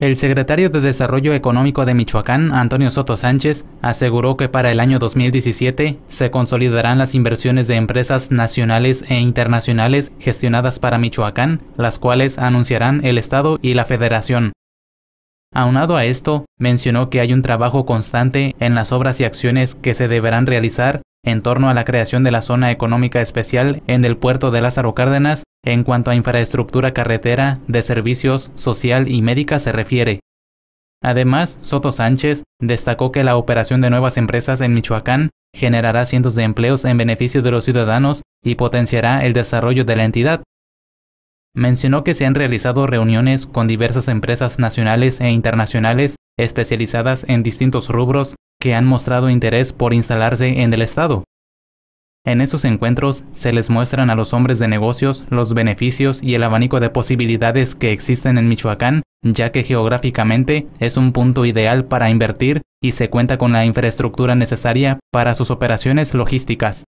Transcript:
El secretario de Desarrollo Económico de Michoacán, Antonio Soto Sánchez, aseguró que para el año 2017 se consolidarán las inversiones de empresas nacionales e internacionales gestionadas para Michoacán, las cuales anunciarán el Estado y la Federación. Aunado a esto, mencionó que hay un trabajo constante en las obras y acciones que se deberán realizar en torno a la creación de la zona económica especial en el puerto de Lázaro Cárdenas en cuanto a infraestructura carretera, de servicios, social y médica se refiere. Además, Soto Sánchez destacó que la operación de nuevas empresas en Michoacán generará cientos de empleos en beneficio de los ciudadanos y potenciará el desarrollo de la entidad. Mencionó que se han realizado reuniones con diversas empresas nacionales e internacionales especializadas en distintos rubros que han mostrado interés por instalarse en el Estado. En esos encuentros se les muestran a los hombres de negocios los beneficios y el abanico de posibilidades que existen en Michoacán, ya que geográficamente es un punto ideal para invertir y se cuenta con la infraestructura necesaria para sus operaciones logísticas.